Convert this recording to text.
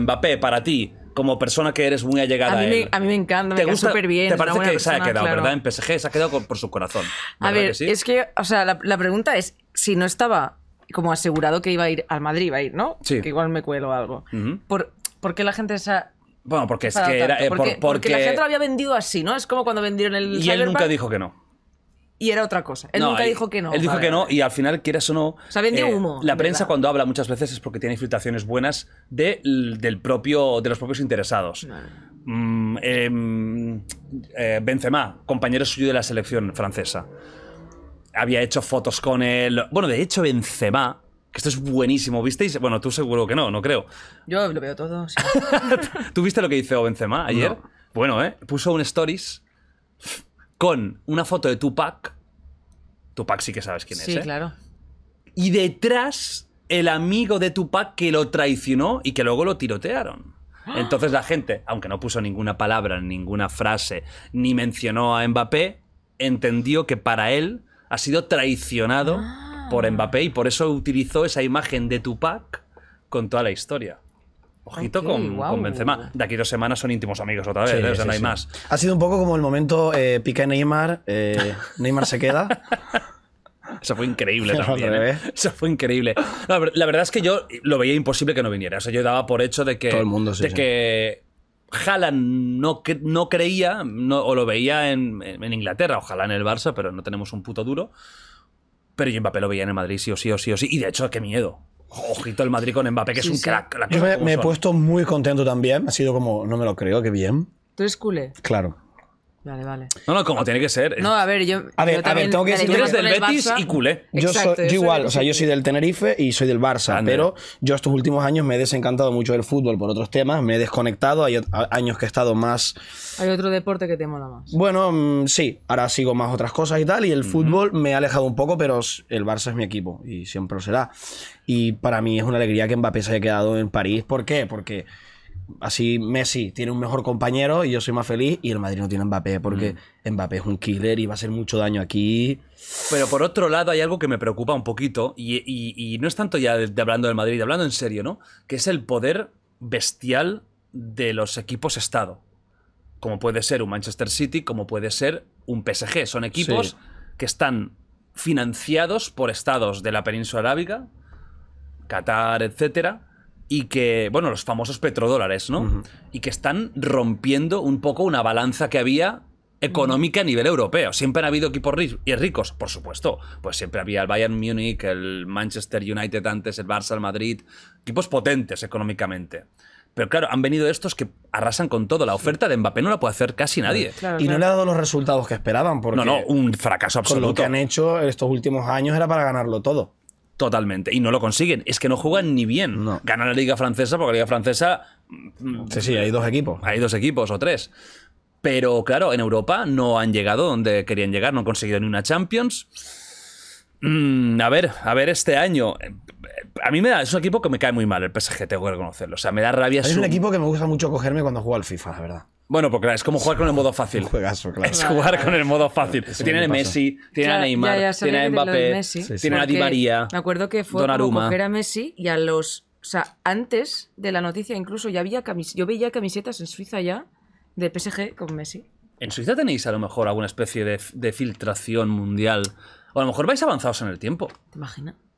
Mbappé, para ti, como persona que eres muy allegada a mí. a, él, a mí me encanta, me súper bien. ¿Te parece que se ha quedado, verdad? En PSG se ha quedado por su corazón. A ver, es que, o sea, la, pregunta es, si no estaba como asegurado que iba a ir al Madrid, iba a ir, ¿no? Sí. Que igual me cuelo algo. ¿Por, qué la gente esa... Bueno, porque es que era... Eh, porque, la gente lo había vendido así, ¿no? Es como cuando vendieron el... Y él nunca dijo que no y era otra cosa. Él nunca dijo que no. Él dijo que no y al final, quieras o no... Eh, humo. La prensa cuando habla muchas veces es porque tiene filtraciones buenas de, del propio, de los propios interesados. Mm, em, eh, Benzema, compañero suyo de la selección francesa. Había hecho fotos con él. Bueno, de hecho, Benzema que esto es buenísimo. ¿Visteis? Bueno, tú seguro que no, no creo. Yo lo veo todo. ¿Tú viste lo que hizo Benzema ayer? Bueno, ¿eh? Puso un stories con una foto de Tupac. Tupac sí que sabes quién es. Sí, ¿eh? claro. Y detrás, el amigo de Tupac que lo traicionó y que luego lo tirotearon. ¡Ah! Entonces la gente, aunque no puso ninguna palabra, ninguna frase, ni mencionó a Mbappé, entendió que para él ha sido traicionado ah. por Mbappé y por eso utilizó esa imagen de Tupac con toda la historia. Ojito con, con, Benzema. De aquí dos semanas son íntimos amigos otra vez, ¿eh? no hay más. Ha sido un poco como el momento eh, pica Neymar, eh, Neymar se queda. Eso fue increíble también. Eso fue increíble. la verdad es que yo lo veía imposible que no viniera. O sea, yo daba por hecho de que. de que Haaland no, no creía, no, o lo veía en, en Inglaterra, ojalá en el Barça, pero no tenemos un puto duro. Pero yo papel lo veía en el Madrid, sí o sí, o sí, o sí. Y de hecho, qué miedo. Ojito el Madrid con Mbappé, que es un crack. Yo me, he puesto muy contento también. Ha sido como, no me lo creo, qué bien. Tú eres culé. Claro. Vale, vale. No, no, como tiene que ser. No, a ver, yo. A ver, a ver tengo que decir. Tú eres del Betis y culé. Yo, soy, igual, o sea, yo soy del Tenerife y soy del Barça, pero yo estos últimos años me he desencantado mucho del fútbol por otros temas, me he desconectado, hay años que he estado más. ¿Hay otro deporte que te mola más? Bueno, mm, sí, ahora sigo más otras cosas y tal, y el fútbol me ha alejado un poco, pero el Barça es mi equipo y siempre lo será. Y para mí es una alegría que Mbappé se haya quedado en París. ¿Por qué? Porque así Messi tiene un mejor compañero y yo soy más feliz y el Madrid no tiene Mbappé porque mm. Mbappé es un killer y va a hacer mucho daño aquí. Pero por otro lado hay algo que me preocupa un poquito y, no es tanto ya de, hablando del Madrid, de hablando en serio, ¿no? Que es el poder bestial de los equipos Estado. Como puede ser un Manchester City, como puede ser un PSG. Son equipos que están financiados por estados de la península Arábiga, Qatar, etcétera, y que, bueno, los famosos petrodólares, ¿no? Y que están rompiendo un poco una balanza que había económica a nivel europeo. Siempre han habido equipos ricos, por supuesto. Pues siempre había el Bayern Múnich, el Manchester United antes, el Barça, el Madrid, equipos potentes económicamente. Pero claro, han venido estos que arrasan con todo. La oferta de Mbappé no la puede hacer casi nadie. y no le ha dado los resultados que esperaban. Porque no, no, un fracaso absoluto. lo que han hecho estos últimos años era para ganarlo todo. Totalmente. Y no lo consiguen. Es que no juegan ni bien. No. la Liga Francesa porque la Liga Francesa. Mm, sí, sí, hay dos equipos. Hay dos equipos o tres. Pero claro, en Europa no han llegado donde querían llegar, no han conseguido ni una Champions. Mm, a ver, a ver, este año. A mí me da. Es un equipo que me cae muy mal el PSG, tengo que reconocerlo. O sea, me da rabia. Es un equipo que me gusta mucho cogerme cuando juego al FIFA, la verdad. Bueno, porque claro, es como jugar con el modo fácil. Es jugar con el modo fácil. Tiene a Messi, tiene a Neymar, tiene a Mbappé, a Di María. Me acuerdo que fue a Messi y a los. O sea, antes de la noticia incluso ya había camis yo veía camisetas en Suiza ya de PSG con Messi. ¿En Suiza tenéis a lo mejor alguna especie de, de filtración mundial? O a lo mejor vais avanzados en el tiempo. ¿Te imaginas?